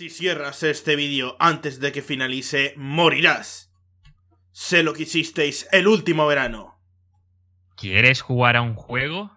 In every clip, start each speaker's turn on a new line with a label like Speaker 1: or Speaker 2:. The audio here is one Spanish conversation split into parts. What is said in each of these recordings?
Speaker 1: Si cierras este vídeo antes de que finalice, morirás. Sé lo que hicisteis el último verano.
Speaker 2: ¿Quieres jugar a un
Speaker 1: juego?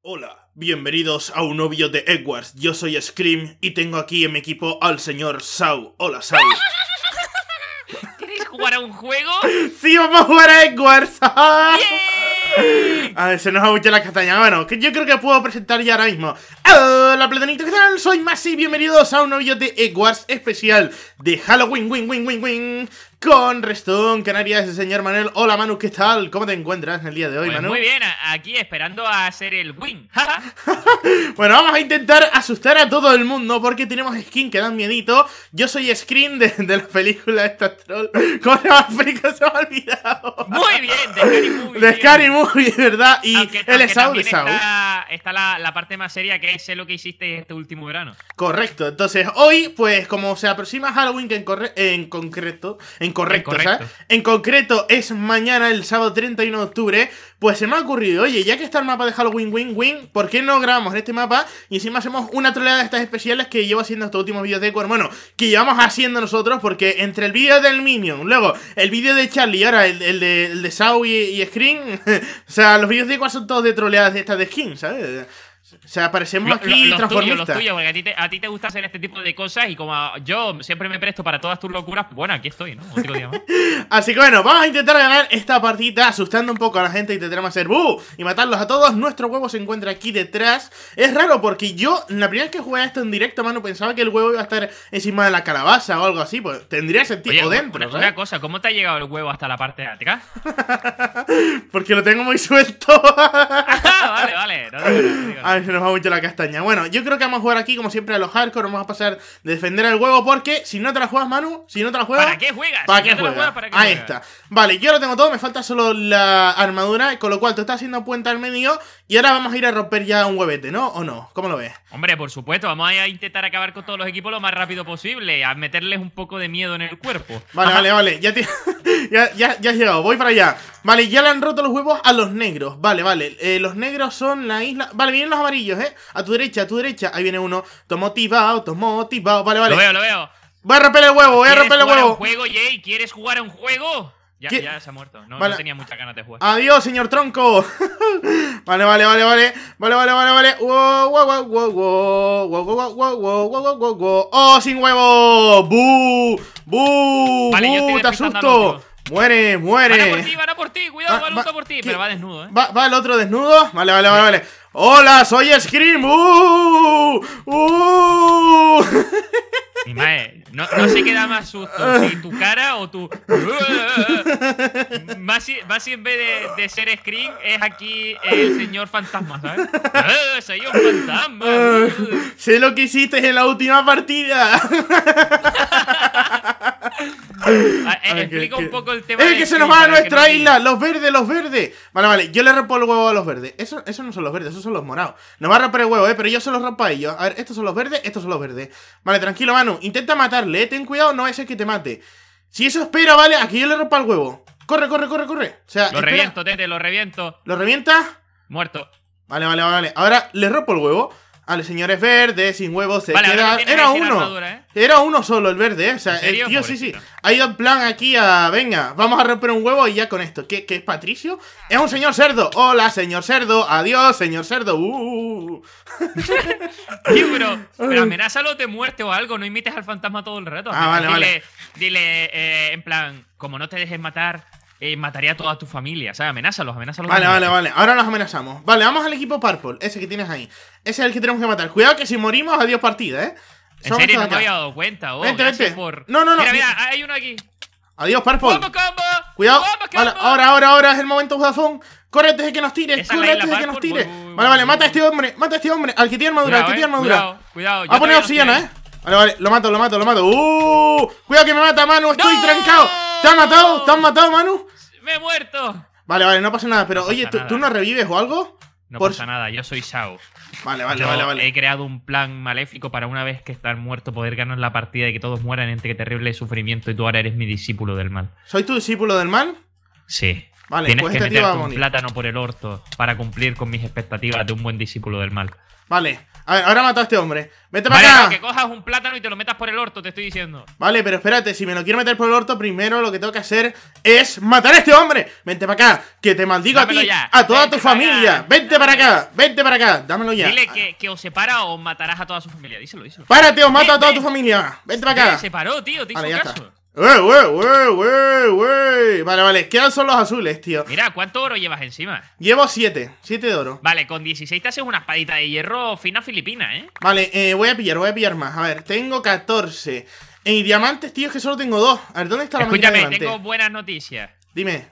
Speaker 1: Hola, bienvenidos a un novio de Edwards. Yo soy Scream y tengo aquí en mi equipo al señor Sau. Hola, Sau
Speaker 2: jugar a un juego?
Speaker 1: Sí, vamos a jugar a Edwards. A ver, se nos ha la castaña. Bueno, que yo creo que puedo presentar ya ahora mismo. Hola, platanito, ¿qué tal? Soy Masi, bienvenidos a un novio de Edwards especial de Halloween, win, win, win, win con Restón Canarias, el señor Manuel. Hola Manu, ¿qué tal? ¿Cómo te encuentras en el día de hoy, pues Manu? Muy bien,
Speaker 2: aquí esperando a hacer el win.
Speaker 1: bueno, vamos a intentar asustar a todo el mundo porque tenemos skin que dan miedito. Yo soy Screen de, la película esta troll. ¿Cómo se Se me ha olvidado. muy bien, de Scary Movie. De Scary Movie, ¿verdad? Y el es de Sau
Speaker 2: está la, la, parte más seria que es lo que hiciste este último verano.
Speaker 1: Correcto, entonces hoy, pues como se aproxima Halloween, que en, en concreto, en correcto, en En concreto es mañana, el sábado 31 de octubre, pues se me ha ocurrido, oye, ya que está el mapa de Halloween Win Win, ¿por qué no grabamos en este mapa? Y encima hacemos una troleada de estas especiales que llevo haciendo estos últimos vídeos de Ecuador? bueno, que llevamos haciendo nosotros, porque entre el vídeo del Minion, luego el vídeo de Charlie ahora el, de, el de y, Screen, o sea, los vídeos de Ecuador son todos de troleadas de estas de skin, ¿sabes? O sea, parecemos aquí los Tuyos, los porque
Speaker 2: a ti, te, gusta hacer este tipo de cosas y como yo siempre me presto para todas tus locuras, pues bueno, aquí estoy, ¿no?
Speaker 1: Así que bueno, vamos a intentar ganar esta partida asustando un poco a la gente y a hacer ¡buh! y matarlos a todos. Nuestro huevo se encuentra aquí detrás. Es raro porque yo, la primera vez que jugué esto en directo, mano, pensaba que el huevo iba a estar encima de la calabaza
Speaker 2: o algo así. Pues tendría sentido dentro. Una, cosa, ¿cómo te ha llegado el huevo hasta la parte de atrás?
Speaker 1: porque lo tengo muy suelto. Ah, vale, vale. A ver si nos va mucho la castaña. Bueno, yo creo que vamos a jugar aquí, como siempre, a los hardcore. Vamos a pasar de defender el huevo porque si no te la juegas, Manu, si no te la juegas. ¿Para qué juegas? ¿Para, qué, juegas? Ahí está. Vale, yo lo tengo todo, me falta solo la armadura, con lo cual tú estás haciendo puente al medio y ahora vamos a ir a romper ya un huevete, ¿no? ¿O no? ¿Cómo lo ves?
Speaker 2: Hombre, por supuesto, vamos a intentar acabar con todos los equipos lo más rápido posible, a meterles un poco de miedo en el cuerpo. Vale, vale,
Speaker 1: vale. Ya tienes ya, ya, ya has llegado, voy para allá. Vale, ya le han roto los huevos a los negros. Vale, vale. Eh, los negros son la isla. Vale, vienen los amarillos, ¿eh? A tu derecha, a tu derecha. Ahí viene uno. Tomotivao, tomotivao. Vale, vale. Lo veo, lo veo. Voy a romper el huevo, voy a romper el huevo. ¿Quieres jugar a un juego,
Speaker 2: Jay? ¿Quieres jugar a un juego? Ya, ya se ha muerto. No, no tenía mucha ganas de
Speaker 1: jugar. Adiós, señor tronco. vale, vale, vale, vale. Vale, vale, vale, vale. Wow, wow, wow, wow, wow, wow, wow, wow, wow, wow, wow, wow, wow. ¡Oh, sin huevo! ¡Buu! ¡Buu! Vale, ¡Te asusto! ¡Muere, muere! Van a por ti, van a por ti, cuidado, ah, va, el otro por ti. Pero va desnudo, eh. ¿Va, el otro desnudo? Vale, vale, vale, vale. ¡Hola! ¡Soy Scream! ¡Uh! ¡Uh!
Speaker 2: Mi no, no sé qué da más susto, si tu cara o tu. Más si, en vez de, de, ser Scream, es aquí el señor fantasma, ¿sabes? ¡Eh, ¡Soy un fantasma!
Speaker 1: ¡Sé lo que hiciste en la última partida!
Speaker 2: un poco el tema. Es ¡Eh, que se nos va a nuestra isla,
Speaker 1: los verdes, los verdes. Vale, vale, yo le rompo el huevo a los verdes. Eso, eso no son los verdes, esos son los morados. No va a romper el huevo, eh, pero yo se los rompo a ellos. A ver, estos son los verdes, estos son los verdes. Vale, tranquilo, Manu. Intenta matarle, eh. Ten cuidado, no es el que te mate. Si eso espera, vale, aquí yo le rompo el huevo. Corre, corre, corre, corre. O sea, lo reviento,
Speaker 2: Tete, lo reviento.
Speaker 1: ¿Lo revienta, Muerto. Vale, vale, vale. Ahora le rompo el huevo a los señores verdes, sin huevos, se queda. Era uno. ¿eh? Era uno solo el verde, eh, o sea, el tío sí, sí. Ha ido en plan aquí a. Venga, vamos a romper un huevo y ya con esto. ¿Qué, qué es Patricio? Es un señor cerdo. Hola, señor cerdo. Adiós, señor cerdo. Uh. uh, uh, uh.
Speaker 2: Tío, pero, pero amenázalo de muerte o algo. No imites al fantasma todo el rato. Ah, dile, Dile, eh, en plan, como no te dejes matar, eh, mataría a toda tu familia. O sea, amenázalos, amenázalos. Vale, vale, vale. Ahora
Speaker 1: nos amenazamos. Vale, vamos al equipo Purple, ese que tienes ahí. Ese es el que tenemos que matar. Cuidado que si morimos, adiós partida, ¿eh?
Speaker 2: En Somos serio, no te había dado cuenta, oh, vente, vente. No, no, no. Mira, mira, hay uno aquí.
Speaker 1: Adiós, Purple. combo! Cuidado. Vale, ahora, ahora, ahora es el momento, Judafón. Corre antes de que nos tire corre antes de que nos tire uh. Vale, vale, mata a este hombre, mata a este hombre. Al que tiene armadura, al que tiene eh, armadura. Cuidado,
Speaker 2: cuidado. Va a poner obsidiana,
Speaker 1: ¿eh? Vale, vale, lo mato, lo mato, lo mato. ¡Uh! Cuidado que me mata, Manu, estoy trancado. ¿Te han matado? ¿Te han matado, Manu? muerto. Vale, vale, no pasa nada, pero oye, ¿tú, no revives o algo? No pasa
Speaker 2: nada, yo soy Shao. Vale, vale, vale, vale. He creado un plan maléfico para una vez que están muertos poder ganar la partida y que todos mueran entre terrible sufrimiento y tú ahora eres mi discípulo del mal.
Speaker 1: ¿Soy tu discípulo del mal? Sí.
Speaker 2: Vale, Tienes pues que un este plátano por el orto para cumplir con mis expectativas de un buen discípulo del mal.
Speaker 1: Vale, a ver, ahora mato a este hombre. Vete para acá. que
Speaker 2: cojas un plátano y te lo metas por el orto, te estoy diciendo.
Speaker 1: Vale, pero espérate, si me lo quiero meter por el orto, primero lo que tengo que hacer es matar a este hombre. Vente para acá, que te maldigo a ti, a toda tu familia. Vente para acá, vente para acá, dámelo ya. Dile
Speaker 2: que, que, os separa o matarás a toda su familia, díselo, díselo. Párate o mato a toda tu
Speaker 1: familia. Vente para acá. Se
Speaker 2: separó, tío, te
Speaker 1: ¡Wey, Vale, vale, quedan son los azules, tío.
Speaker 2: Mira, ¿cuánto oro llevas encima?
Speaker 1: Llevo 7, 7 de oro.
Speaker 2: Vale, con 16 te haces una espadita de hierro fina filipina, ¿eh?
Speaker 1: Vale, eh, voy a pillar, voy a pillar más. A ver, tengo 14. Y diamantes, tío, es que solo tengo 2. A ver, ¿dónde está la Escúchame, tengo
Speaker 2: buenas noticias. Dime.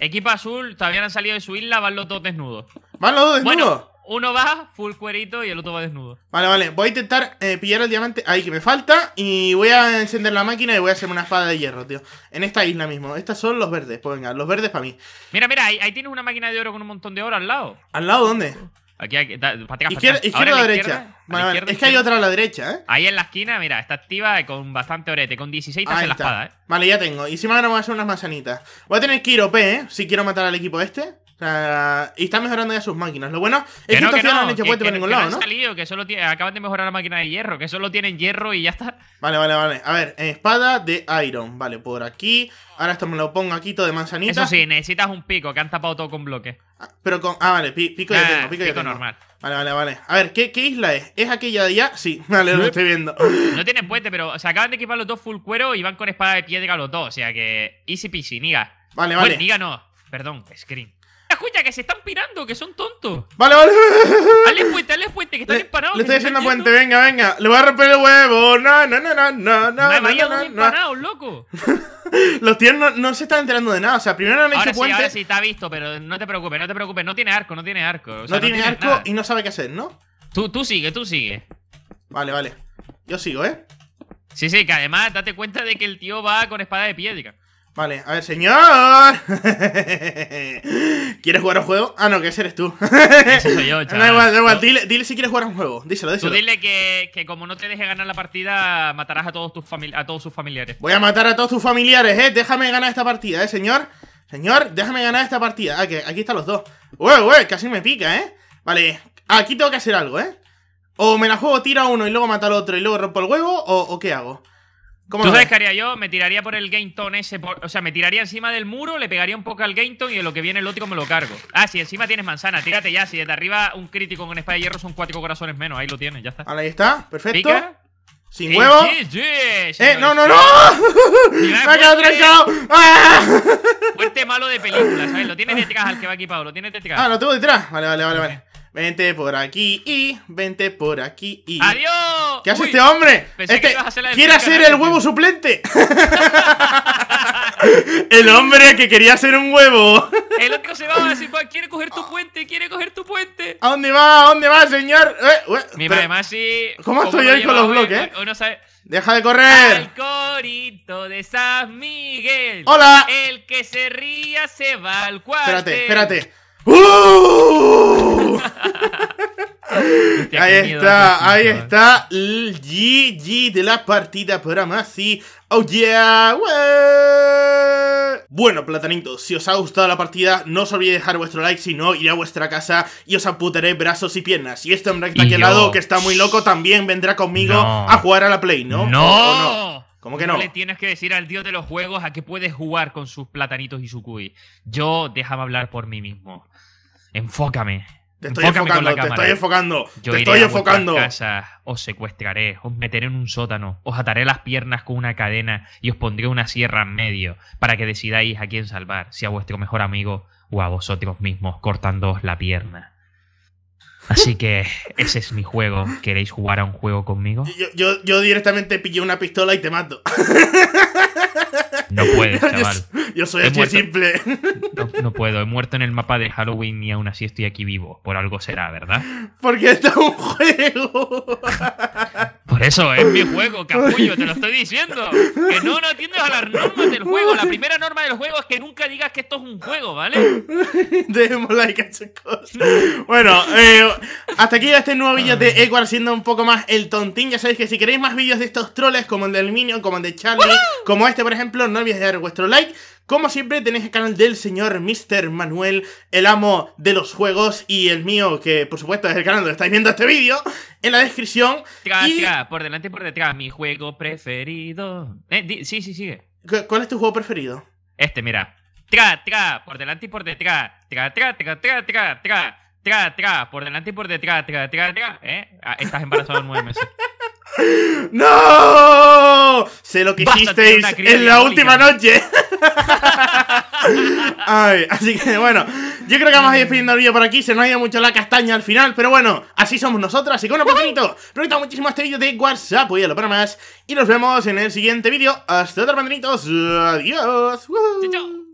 Speaker 2: Equipo azul, todavía no han salido de su isla, van los dos desnudos.
Speaker 1: ¿Van los dos desnudos? Bueno,
Speaker 2: uno va full cuerito y el otro va desnudo.
Speaker 1: Vale, vale. Voy a intentar eh, pillar el diamante ahí que me falta. Y voy a encender la máquina y voy a hacerme una espada de hierro, tío. En esta isla mismo. Estas son los verdes. Pues venga, los verdes para mí.
Speaker 2: Mira, mira, ahí, tienes una máquina de oro con un montón de oro al lado. ¿Al lado dónde? Aquí, aquí da, izquierda, derecha. vale, vale. es que hay otra a la derecha, ¿eh? Ahí en la esquina, mira, está activa con bastante orete. Con 16 en la espada, ¿eh?
Speaker 1: Vale, ya tengo. Y si me ahora a hacer unas manzanitas. Voy a tener que ir OP, ¿eh? Si quiero matar al equipo este y están mejorando ya sus máquinas. Lo bueno es que, no, no, han hecho puente por ningún lado, ¿no?
Speaker 2: salido, que acaban de mejorar la máquina de hierro, que solo tienen hierro y ya está.
Speaker 1: Vale, vale, vale. A ver, espada de iron. Vale, por aquí. Ahora esto me lo pongo aquí todo de manzanita. Eso sí, necesitas un pico, que han tapado todo con bloque. Ah, pero con. Ah, vale, pico de pico, pico normal. Vale, vale, vale. A ver, ¿qué, isla es? ¿Es aquella de allá? Sí, vale, lo estoy viendo.
Speaker 2: No tienen puente, pero se acaban de equipar los dos full cuero y van con espada de piedra los dos. O sea que. Easy peasy, niga. Vale, vale. Bueno, niga no. Perdón, screen escucha, que se están pirando, que son tontos. Vale, vale. Hazle puente, hazle
Speaker 1: puente, que están empanados. Le estoy haciendo puente, venga, venga. Le voy a romper el huevo. No, no, no, no, no, no. Me han no empanados, loco. los tíos no, se están enterando de nada. O sea, primero han hecho ahora puente. Sí, ahora sí,
Speaker 2: está visto, pero no te preocupes, no te preocupes. No tiene arco, no tiene arco. no, tiene arco y no sabe qué hacer, ¿no? Tú, tú sigue, tú sigue. Vale, vale. Yo sigo, ¿eh? Sí, sí, que además date cuenta de que el tío va con espada de piedra. Vale, a ver,
Speaker 1: señor. ¿Quieres jugar a un juego? Ah, no, que ese eres tú. Ese soy yo, chaval. No, Dile, si quieres jugar a un juego. Díselo, díselo. Tú
Speaker 2: dile que, como no te deje ganar la partida, matarás a todos, tus a todos sus familiares. Voy a matar
Speaker 1: a todos tus familiares, eh. Déjame ganar esta partida, eh, señor. Señor, déjame ganar esta partida. Ah, que aquí están los dos. Ué, ué, casi me pica, eh. Vale, aquí tengo que hacer algo, eh. O me la juego, tira uno y luego mata al otro y luego rompo el huevo, o qué hago. ¿Tú sabes
Speaker 2: qué haría yo? Me tiraría por el gainton ese. o sea, me tiraría encima del muro, le pegaría un poco al gainton y de lo que viene el otro me lo cargo. Ah, si encima tienes manzana, tírate ya. Si desde arriba un crítico con espada de hierro son cuatro corazones menos. Ahí lo tienes, ya está. Ahí está, perfecto. Sin eh, huevo. eh, no, no, no.
Speaker 1: me ha quedado trancado. ¡Ah!
Speaker 2: Fuerte malo de película, ¿sabes? Lo tienes detrás al que va equipado, lo tienes detrás. Ah, lo tengo detrás.
Speaker 1: Vale, vale, vale, vale. Vente por aquí y vente por aquí y. ¡Adiós! ¿Qué hace este hombre? Este quiere hacer el huevo suplente. el hombre que quería hacer un huevo. el
Speaker 2: otro se va a decir, quiere coger tu puente, quiere coger tu puente.
Speaker 1: ¿A dónde va? ¿A dónde va, señor? Eh,
Speaker 2: eh, ¿Cómo, estoy hoy con los bloques? Deja de correr. El corito de San Miguel. Hola. El que se ría
Speaker 1: se va al cuarto. Espérate, espérate. ¡Uh! ahí está, ahí está el GG de la partida para Masi. ¡Oh yeah! Bueno, platanito, si os ha gustado la partida, no os olvidéis dejar vuestro like, si no, iré a vuestra casa y os amputaré brazos y piernas. Y este hombre que está lado, que está muy loco, también vendrá conmigo a jugar a la Play, ¿no? ¡No! ¿O no no
Speaker 2: no ¿Cómo que no? le tienes que decir al dios de los juegos a qué puedes jugar con sus platanitos y su cuy. Yo déjame hablar por mí mismo. Enfócame. Te estoy enfocando, te estoy enfocando. Yo te estoy enfocando. os secuestraré, os meteré en un sótano, os ataré las piernas con una cadena y os pondré una sierra en medio para que decidáis a quién salvar, si a vuestro mejor amigo o a vosotros mismos cortándoos la pierna. Así que ese es mi juego. ¿Queréis jugar a un juego conmigo?
Speaker 1: Yo, directamente pillé una pistola y te mato.
Speaker 2: No puedes, chaval. Yo, soy así simple. No, no, puedo. He muerto en el mapa de Halloween y aún así estoy aquí vivo. Por algo será, ¿verdad? Porque esto es un
Speaker 1: juego.
Speaker 2: Por eso, es mi juego, capullo, te lo estoy diciendo. Que no, no atiendes a las normas del juego. La primera norma del juego es que nunca digas que esto es un juego, ¿vale? Demos like a esas cosas.
Speaker 1: Bueno, eh, hasta aquí este nuevo vídeo de Ecuador siendo un poco más el tontín. Ya sabéis que si queréis más vídeos de estos troles, como el del Minion, como el de Charlie, como este, por ejemplo, no olvidéis dar vuestro like. Como siempre tenéis el canal del señor Mr. Manuel, el amo de los juegos y el mío, que por supuesto es el canal donde estáis viendo este vídeo,
Speaker 2: en la descripción. Tra, tra, por delante y por detrás, mi juego preferido. Eh, sí, sí, sigue. ¿Cuál es tu juego preferido? Este, mira. Tra, tra, por delante y por detrás. Tra, tra, tra, tra, tra, tra. Tra, tra, por delante y por detrás, tra, tra, tra. ¿Eh? Ah, estás embarazado en nueve meses.
Speaker 1: ¡No! Sé lo que hicisteis en la última noche así que bueno, yo creo que vamos a ir despidiendo el vídeo por aquí. Se nos ha ido mucho la castaña al final, pero bueno, así somos nosotras. y con un poquito, muchísimo este vídeo de WhatsApp, lo para más. Y nos vemos en el siguiente vídeo. Hasta otro panderitos. Adiós. ¡Chao,